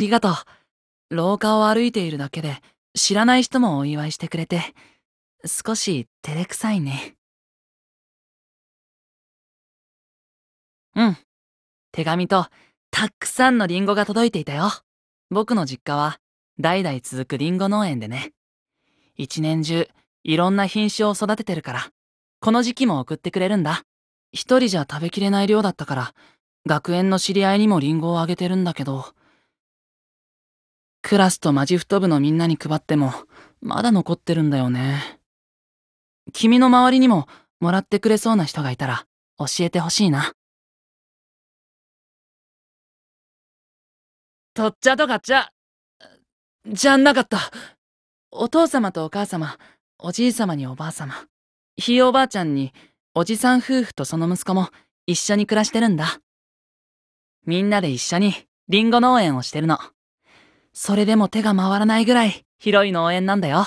りがとう。廊下を歩いているだけで、知らない人もお祝いしてくれて、少し照れくさいね。うん。手紙と、たくさんのリンゴが届いていたよ。僕の実家は、代々続くリンゴ農園でね。一年中、いろんな品種を育ててるから、この時期も送ってくれるんだ。一人じゃ食べきれない量だったから、学園の知り合いにもリンゴをあげてるんだけど、クラスとマジフト部のみんなに配っても、まだ残ってるんだよね。君の周りにももらってくれそうな人がいたら教えてほしいな。とっちゃとかっちゃ、じゃなかった。お父様とお母様、おじい様におばあ様、ひいおばあちゃんに、おじさん夫婦とその息子も一緒に暮らしてるんだ。みんなで一緒にリンゴ農園をしてるの。それでも手が回らないぐらい広い農園なんだよ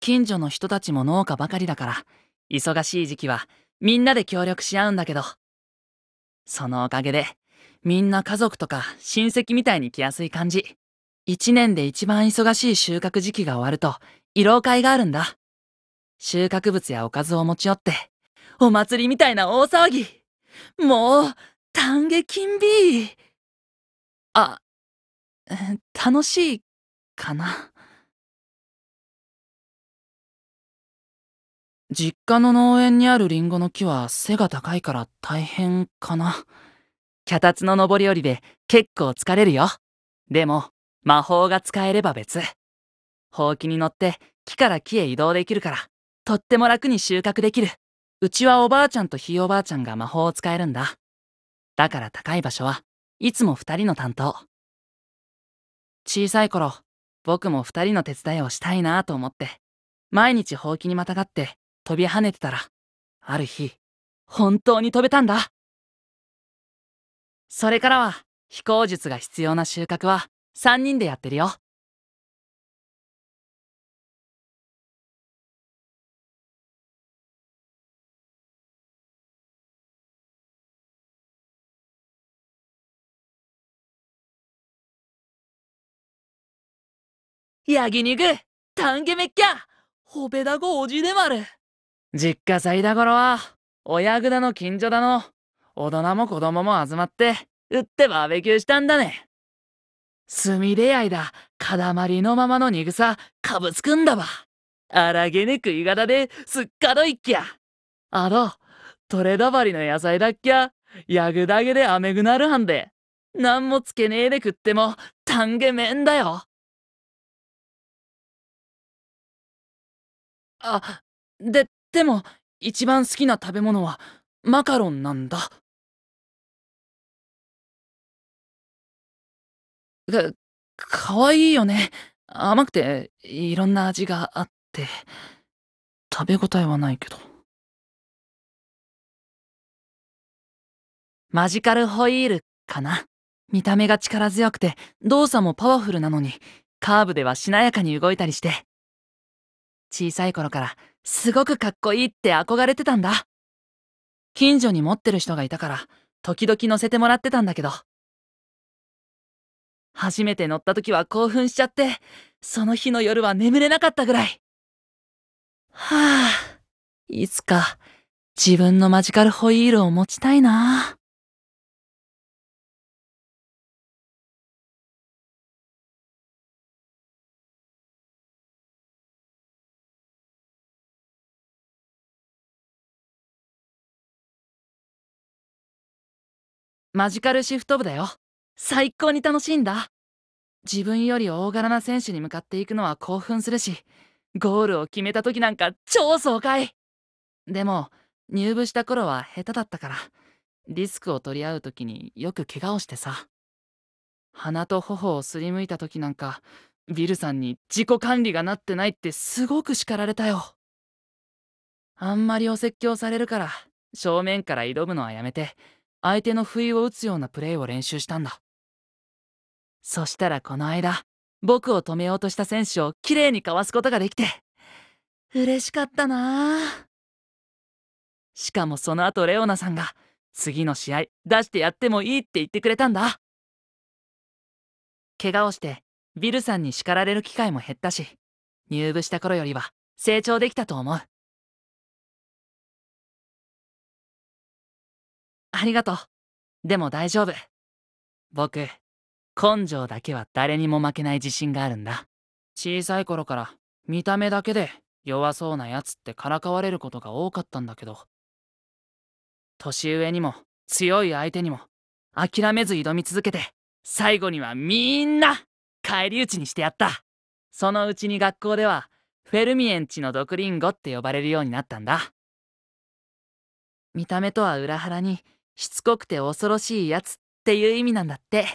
近所の人たちも農家ばかりだから忙しい時期はみんなで協力し合うんだけどそのおかげでみんな家族とか親戚みたいに来やすい感じ一年で一番忙しい収穫時期が終わると慰労会があるんだ収穫物やおかずを持ち寄ってお祭りみたいな大騒ぎもう、丹下金ビーあ、楽しいかな実家の農園にあるリンゴの木は背が高いから大変かな脚立の上り下りで結構疲れるよでも魔法が使えれば別ほうきに乗って木から木へ移動できるからとっても楽に収穫できるうちはおばあちゃんとひいおばあちゃんが魔法を使えるんだだから高い場所はいつも2人の担当小さい頃僕も2人の手伝いをしたいなと思って毎日ほうきにまたがって飛び跳ねてたらある日本当に飛べたんだそれからは飛行術が必要な収穫は3人でやってるよ焼肉、タンゲメッキャ、ほべだごおじでまる。実家祭だ頃は、親ぐだの近所だの、大人も子供も集まって、売ってバーベキューしたんだね。炭であいだ、塊のままの肉さかぶつくんだわ。あらげね食い方で、すっかどいっきゃ。あどトれだばりの野菜だっきゃ、やぐだけで雨ぐなるはんで。なんもつけねえで食っても、たんげめんだよ。あででも一番好きな食べ物はマカロンなんだかかわいいよね甘くていろんな味があって食べ応えはないけどマジカルホイールかな見た目が力強くて動作もパワフルなのにカーブではしなやかに動いたりして小さい頃からすごくかっこいいって憧れてたんだ。近所に持ってる人がいたから、時々乗せてもらってたんだけど。初めて乗った時は興奮しちゃって、その日の夜は眠れなかったぐらい。はぁ、あ、いつか自分のマジカルホイールを持ちたいなぁ。マジカルシフト部だよ最高に楽しいんだ自分より大柄な選手に向かっていくのは興奮するしゴールを決めた時なんか超爽快でも入部した頃は下手だったからリスクを取り合う時によく怪我をしてさ鼻と頬をすりむいた時なんかビルさんに自己管理がなってないってすごく叱られたよあんまりお説教されるから正面から挑むのはやめて相手の不意を打つようなプレーを練習したんだそしたらこの間僕を止めようとした選手をきれいにかわすことができて嬉しかったなしかもその後レオナさんが次の試合出してやってもいいって言ってくれたんだ怪我をしてビルさんに叱られる機会も減ったし入部した頃よりは成長できたと思うありがとう。でも大丈夫。僕、根性だけは誰にも負けない自信があるんだ。小さい頃から見た目だけで弱そうなやつってからかわれることが多かったんだけど。年上にも強い相手にも諦めず挑み続けて最後にはみんな返り討ちにしてやったそのうちに学校ではフェルミエンチの毒リンゴって呼ばれるようになったんだ見た目とは裏腹にしつこくて恐ろしいやつっていう意味なんだって。